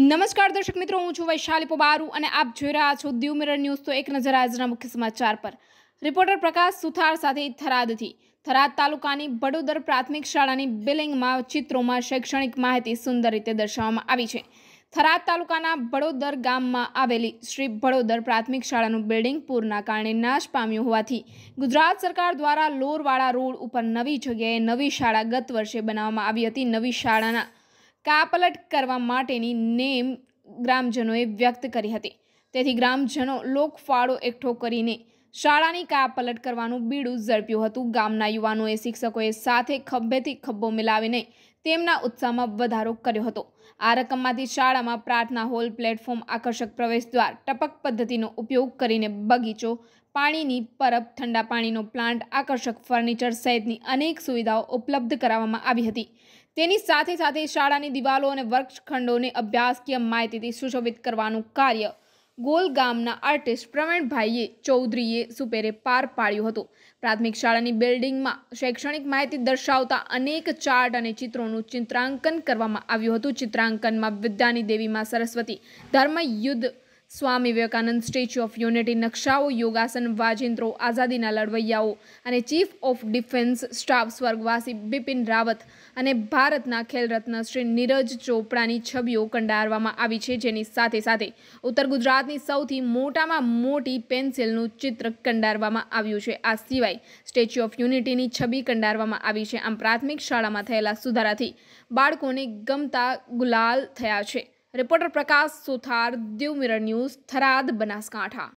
નમસ્કાર દર્શક મિત્રો હું છું વૈશાલી પોબારુ અને આપ જોઈ રહ્યા છો દીવ મિરર ન્યૂઝ તો એક નજર આજના મુખ્ય સમાચાર પર રિપોર્ટર પ્રકાશ સુથાર સાથે થરાદથી થરાદ તાલુકાની બડોદર પ્રાથમિક શાળાની બિલિંગમાં ચિત્રોમાં શૈક્ષણિક માહિતી સુંદર રીતે દર્શાવવામાં આવી છે થરાદ તાલુકાના બડોદર ગામમાં આવેલી શ્રી બડોદર પ્રાથમિક શાળાનું બિલ્ડિંગ પૂરના કારણે નાશ પામ્યું હોવાથી ગુજરાત સરકાર દ્વારા લોરવાળા રોડ ઉપર નવી જગ્યાએ નવી શાળા ગત વર્ષે બનાવવામાં આવી હતી નવી શાળાના કાપલટ કરવા માટેની નેમ ગ્રામજનોએ વ્યક્ત કરી હતી તેથી ગ્રામજનો લોકફાળો એકઠો કરીને શાળાની કાપલટ કરવાનું બીડું ઝડપ્યું હતું ગામના યુવાનોએ શિક્ષકોએ સાથે ખભેથી ખભો મિલાવીને તેમના ઉત્સાહમાં વધારો કર્યો હતો આ રકમમાંથી શાળામાં પ્રાર્થના હોલ પ્લેટફોર્મ આકર્ષક પ્રવેશદ્વાર ટપક પદ્ધતિનો ઉપયોગ કરીને બગીચો પાણીની પરબ ઠંડા પાણીનો પ્લાન્ટ આકર્ષક ફર્નિચર સહિતની અનેક સુવિધાઓ ઉપલબ્ધ કરાવવામાં આવી હતી તેની સાથે સાથે શાળાની દિવાલો અને વર્ગખંડોને અભ્યાસકીય માહિતીથી સુશોભિત કરવાનું કાર્ય ગોલ ગામના આર્ટિસ્ટ પ્રવીણભાઈએ ચૌધરીએ સુપેરે પાર પાડ્યું હતું પ્રાથમિક શાળાની બિલ્ડિંગમાં શૈક્ષણિક માહિતી દર્શાવતા અનેક ચાર્ટ અને ચિત્રોનું ચિત્રાંકન કરવામાં આવ્યું હતું ચિત્રાંકનમાં વિદ્યાની દેવીમાં સરસ્વતી ધર્મયુદ્ધ Swami Vivekananda Statue of Unity નકશાઓ યોગાસન વાજિંત્રો આઝાદીના લડવૈયાઓ અને ચીફ ઓફ ડિફેન્સ સ્ટાફ સ્વર્ગવાસી બિપિન રાવત અને ભારતના ખેલરત્ન શ્રી નીરજ ચોપડાની છબીઓ કંડારવામાં આવી છે જેની સાથે સાથે ઉત્તર ગુજરાતની સૌથી મોટામાં મોટી પેન્સિલનું ચિત્ર કંડારવામાં આવ્યું છે આ સિવાય સ્ટેચ્યુ ઓફ યુનિટીની છબી કંડારવામાં આવી છે આમ પ્રાથમિક શાળામાં થયેલા સુધારાથી બાળકોને ગમતા ગુલાલ થયા છે reporter Prakash Suthar the mirror news Tharad Banaskantha